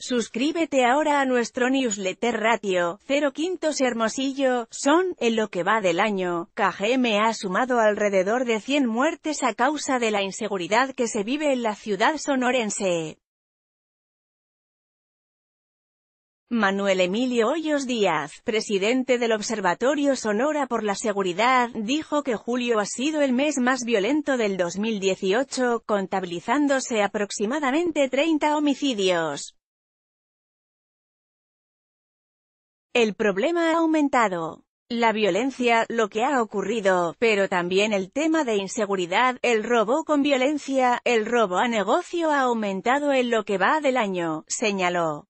Suscríbete ahora a nuestro newsletter ratio, 0 quintos Hermosillo, son, en lo que va del año, KGM ha sumado alrededor de 100 muertes a causa de la inseguridad que se vive en la ciudad sonorense. Manuel Emilio Hoyos Díaz, presidente del Observatorio Sonora por la Seguridad, dijo que julio ha sido el mes más violento del 2018, contabilizándose aproximadamente 30 homicidios. El problema ha aumentado. La violencia, lo que ha ocurrido, pero también el tema de inseguridad, el robo con violencia, el robo a negocio ha aumentado en lo que va del año, señaló.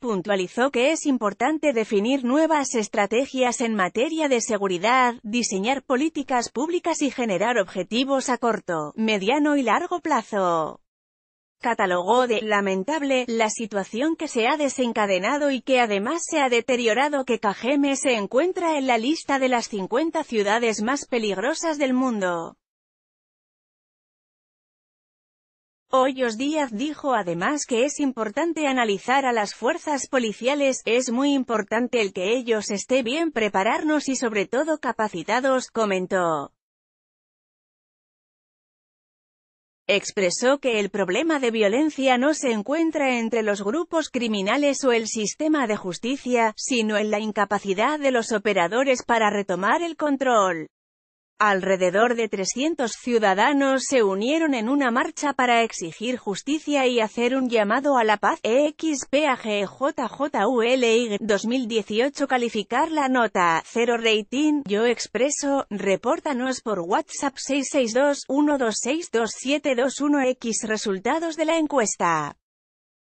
Puntualizó que es importante definir nuevas estrategias en materia de seguridad, diseñar políticas públicas y generar objetivos a corto, mediano y largo plazo catalogó de «lamentable» la situación que se ha desencadenado y que además se ha deteriorado que Cajeme se encuentra en la lista de las 50 ciudades más peligrosas del mundo. Hoyos Díaz dijo además que es importante analizar a las fuerzas policiales, es muy importante el que ellos estén bien prepararnos y sobre todo capacitados, comentó. Expresó que el problema de violencia no se encuentra entre los grupos criminales o el sistema de justicia, sino en la incapacidad de los operadores para retomar el control. Alrededor de 300 ciudadanos se unieron en una marcha para exigir justicia y hacer un llamado a la paz. EXPAGJJULY 2018 calificar la nota, Cero rating, yo expreso, repórtanos por WhatsApp 662-126-2721X resultados de la encuesta.